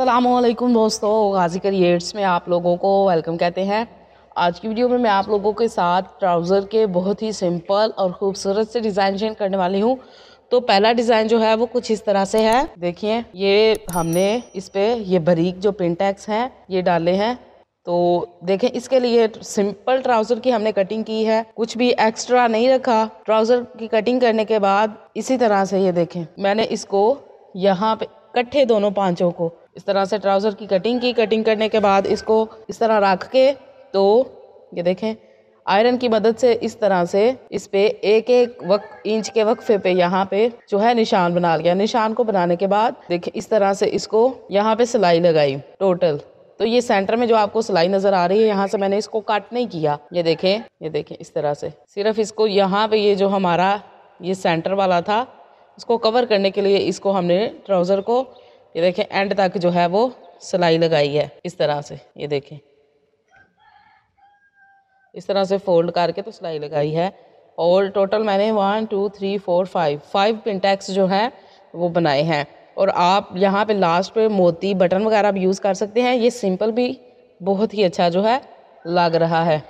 अल्लाम दोस्तों गाजी करियर्स में आप लोगों को वेलकम कहते हैं आज की वीडियो में मैं आप लोगों के साथ ट्राउज़र के बहुत ही सिंपल और ख़ूबसूरत से डिज़ाइन चेंज करने वाली हूँ तो पहला डिज़ाइन जो है वो कुछ इस तरह से है देखिए ये हमने इस पर ये बरीक जो पिनटैक्स हैं ये डाले हैं तो देखें इसके लिए सिंपल ट्राउज़र की हमने कटिंग की है कुछ भी एक्स्ट्रा नहीं रखा ट्राउज़र की कटिंग करने के बाद इसी तरह से ये देखें मैंने इसको यहाँ पे कट्ठे दोनों पांचों को इस तरह से ट्राउज़र की कटिंग की कटिंग करने के बाद इसको इस तरह रख के तो ये देखें आयरन की मदद से इस तरह से इस पे एक एक वक्त इंच के वक्फे पे यहाँ पे जो है निशान बना लिया निशान को बनाने के बाद देखिए इस तरह से इसको यहाँ पे सिलाई लगाई टोटल तो ये सेंटर में जो आपको सिलाई नजर आ रही है यहाँ से मैंने इसको काट नहीं किया ये देखें ये देखें इस तरह से सिर्फ इसको यहाँ पे ये जो हमारा ये सेंटर वाला था इसको कवर करने के लिए इसको हमने ट्राउज़र को ये देखें एंड तक जो है वो सिलाई लगाई है इस तरह से ये देखें इस तरह से फोल्ड करके तो सिलाई लगाई है और टोटल मैंने one two three four five five पिंटैक्स जो है वो बनाए हैं और आप यहाँ पे लास्ट पे मोती बटन वगैरह भी यूज़ कर सकते हैं ये सिंपल भी बहुत ही अच्छा जो है लग रहा है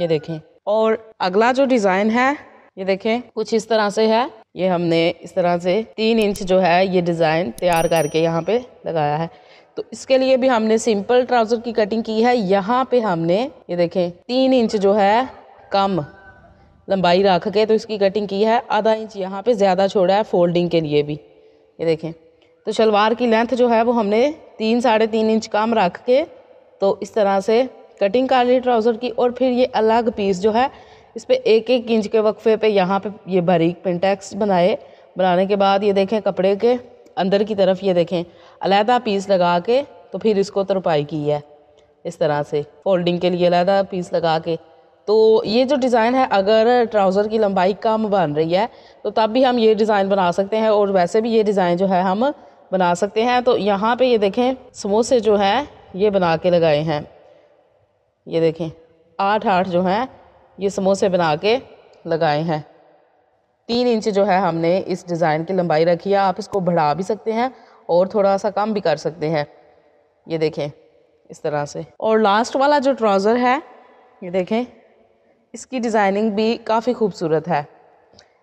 ये देखें और अगला जो डिज़ाइन है ये देखें कुछ इस तरह से है ये हमने इस तरह से तीन इंच जो है ये डिज़ाइन तैयार करके यहाँ पे लगाया है तो इसके लिए भी हमने सिंपल ट्राउज़र की कटिंग की है यहाँ पे हमने ये देखें तीन इंच जो है कम लंबाई रख के तो इसकी कटिंग की है आधा इंच यहाँ पे ज़्यादा छोड़ा है फोल्डिंग के लिए भी ये देखें तो शलवार की लेंथ जो है वो हमने तीन साढ़े तीन इंच कम रख के तो इस तरह से कटिंग कर ली ट्राउज़र की और फिर ये अलग पीस जो है इस पर एक एक इंच के वक्फे पे यहाँ पे ये बारीक पेंटेक्स बनाए बनाने के बाद ये देखें कपड़े के अंदर की तरफ ये देखें अलहदा पीस लगा के तो फिर इसको तरपाई की है इस तरह से फोल्डिंग के लिए अलहदा पीस लगा के तो ये जो डिज़ाइन है अगर ट्राउज़र की लंबाई कम बन रही है तो तब भी हम ये डिज़ाइन बना सकते हैं और वैसे भी ये डिज़ाइन जो है हम बना सकते हैं तो यहाँ पे ये देखें समोसे जो हैं ये बना के लगाए हैं ये देखें आठ आठ जो हैं ये समोसे बना के लगाए हैं तीन इंच जो है हमने इस डिज़ाइन की लंबाई रखी है आप इसको बढ़ा भी सकते हैं और थोड़ा सा कम भी कर सकते हैं ये देखें इस तरह से और लास्ट वाला जो ट्राउज़र है ये देखें इसकी डिज़ाइनिंग भी काफ़ी खूबसूरत है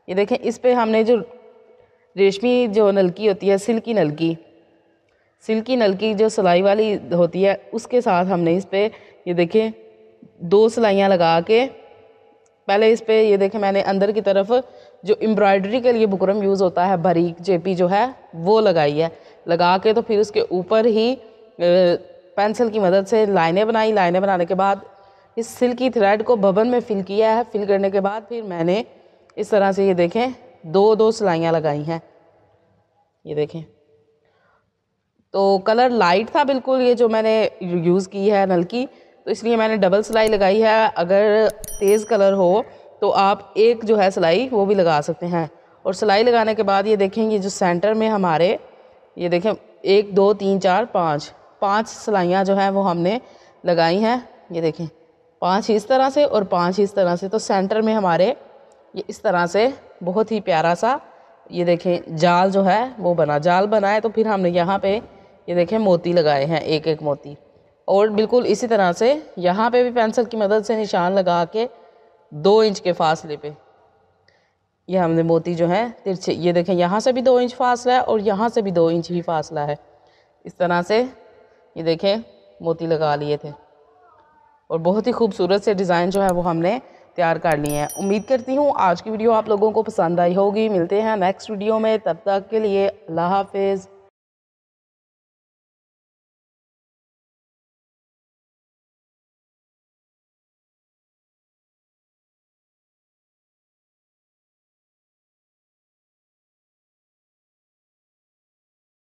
ये देखें इस पर हमने जो रेशमी जो नलकी होती है सिल्की नलकी सिल्की नलकी जो सिलाई वाली होती है उसके साथ हमने इस पर ये देखें दो सिलाइयाँ लगा के पहले इस पर ये देखें मैंने अंदर की तरफ जो एम्ब्रॉयडरी के लिए बुकरम यूज़ होता है बारीक जेपी जो है वो लगाई है लगा के तो फिर उसके ऊपर ही पेंसिल की मदद से लाइनें बनाई लाइनें बनाने के बाद इस सिल्की थ्रेड को बबन में फिल किया है फिल करने के बाद फिर मैंने इस तरह से ये देखें दो दो सिलाइयाँ लगाई हैं ये देखें तो कलर लाइट था बिल्कुल ये जो मैंने यूज़ की है नल की तो इसलिए मैंने डबल सिलाई लगाई है अगर तेज़ कलर हो तो आप एक जो है सिलाई वो भी लगा सकते हैं और सिलाई लगाने के बाद ये देखें ये जो सेंटर में हमारे ये देखें एक दो तीन चार पाँच पाँच सिलाइयाँ जो हैं वो हमने लगाई हैं ये देखें पाँच इस तरह से और पाँच इस तरह से तो सेंटर में हमारे ये इस तरह से बहुत ही प्यारा सा ये देखें जाल जो है वो बना जाल बनाए तो फिर हमने यहाँ पे ये देखें मोती लगाए हैं एक एक मोती और बिल्कुल इसी तरह से यहाँ पे भी पेंसिल की मदद से निशान लगा के दो इंच के फासले पे ये हमने मोती जो है तिरछे ये देखें यहाँ से भी दो इंच फासला है और यहाँ से भी दो इंच ही फासला है इस तरह से ये देखें मोती लगा लिए थे और बहुत ही खूबसूरत से डिज़ाइन जो है वो हमने तैयार कर लिए हैं उम्मीद करती हूँ आज की वीडियो आप लोगों को पसंद आई होगी मिलते हैं नेक्स्ट वीडियो में तब तक के लिए अल्लाह हाफिज़